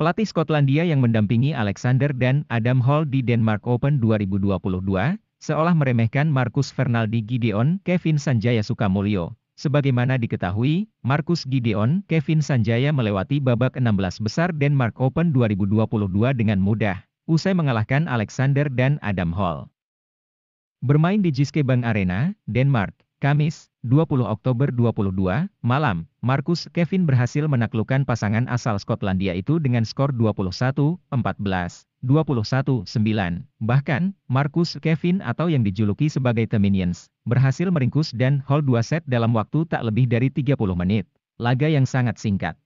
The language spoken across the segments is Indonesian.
Pelatih Skotlandia yang mendampingi Alexander dan Adam Hall di Denmark Open 2022, seolah meremehkan Marcus Fernaldi Gideon Kevin Sanjaya Sukamulyo. Sebagaimana diketahui, Marcus Gideon Kevin Sanjaya melewati babak 16 besar Denmark Open 2022 dengan mudah, usai mengalahkan Alexander dan Adam Hall. Bermain di Giske Bank Arena, Denmark, Kamis, 20 Oktober 22, malam, Marcus Kevin berhasil menaklukkan pasangan asal Skotlandia itu dengan skor 21-14, 21-9. Bahkan, Marcus Kevin atau yang dijuluki sebagai The Minions, berhasil meringkus dan hold dua set dalam waktu tak lebih dari 30 menit. Laga yang sangat singkat.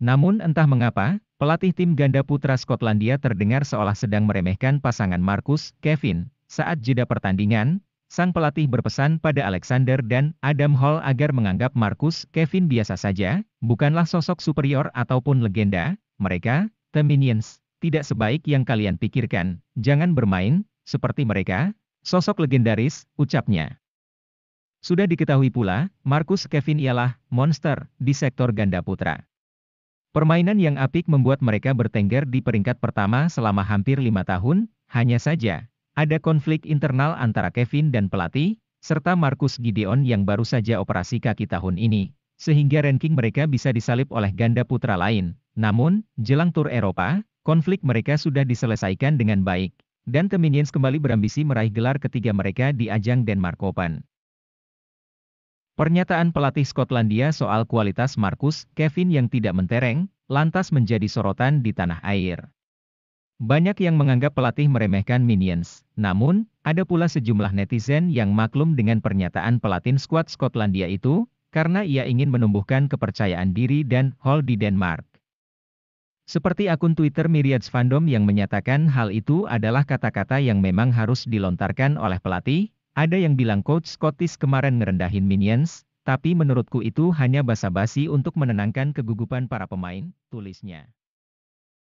Namun entah mengapa, pelatih tim ganda putra Skotlandia terdengar seolah sedang meremehkan pasangan Marcus Kevin. Saat jeda pertandingan, sang pelatih berpesan pada Alexander dan Adam Hall agar menganggap Marcus Kevin biasa saja, bukanlah sosok superior ataupun legenda, mereka, The Minions, tidak sebaik yang kalian pikirkan, jangan bermain, seperti mereka, sosok legendaris, ucapnya. Sudah diketahui pula, Marcus Kevin ialah monster di sektor ganda putra. Permainan yang apik membuat mereka bertengger di peringkat pertama selama hampir lima tahun, hanya saja, ada konflik internal antara Kevin dan pelatih, serta Marcus Gideon yang baru saja operasi kaki tahun ini, sehingga ranking mereka bisa disalip oleh ganda putra lain. Namun, jelang tur Eropa, konflik mereka sudah diselesaikan dengan baik, dan The kembali berambisi meraih gelar ketiga mereka di ajang Denmark Open. Pernyataan pelatih Skotlandia soal kualitas Marcus Kevin yang tidak mentereng, lantas menjadi sorotan di tanah air. Banyak yang menganggap pelatih meremehkan Minions, namun, ada pula sejumlah netizen yang maklum dengan pernyataan pelatih skuad Skotlandia itu, karena ia ingin menumbuhkan kepercayaan diri dan hall di Denmark. Seperti akun Twitter Myriads Fandom yang menyatakan hal itu adalah kata-kata yang memang harus dilontarkan oleh pelatih, ada yang bilang coach Scottish kemarin ngerendahin Minions, tapi menurutku itu hanya basa-basi untuk menenangkan kegugupan para pemain, tulisnya.